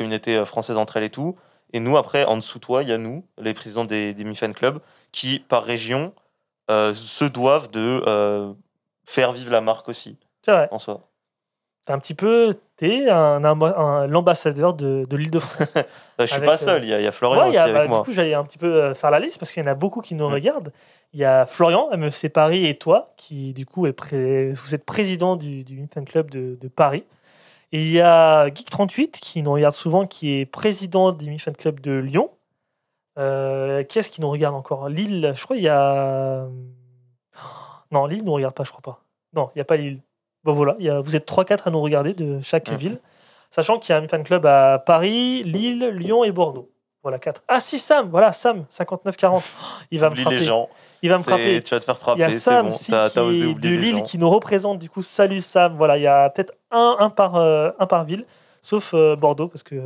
communauté euh, française entre elles et tout. Et nous, après, en dessous toi, il y a nous, les présidents des, des fan Club, qui, par région, euh, se doivent de euh, faire vivre la marque aussi. C'est vrai. En soi. T'es un petit peu. T'es un, un, un l'ambassadeur de, l'île de France. je suis pas seul, il y, a Florian avec moi. Du coup, j'allais un petit peu faire la liste parce qu'il y en a beaucoup qui nous mm. regardent. Il y a Florian, MFC e Paris et toi, qui, du coup, est vous êtes président du, du fan Club de, de Paris il y a Geek38 qui nous regarde souvent, qui est président mi Fan Club de Lyon. quest euh, qui est-ce qui nous regarde encore Lille, je crois il y a. Non, Lille nous regarde pas, je crois pas. Non, il n'y a pas Lille. Bon voilà, vous êtes 3-4 à nous regarder de chaque ville. Sachant qu'il y a un fan club à Paris, Lille, Lyon et Bordeaux. Voilà, 4. Ah si, Sam Voilà, Sam, 59-40. Il va me frapper. gens. Il va me frapper. Tu vas te faire frapper. Il y a Sam de Lille qui nous représente. Du coup, salut Sam. Voilà, il y a peut-être un, un, par, euh, un par ville, sauf euh, Bordeaux, parce que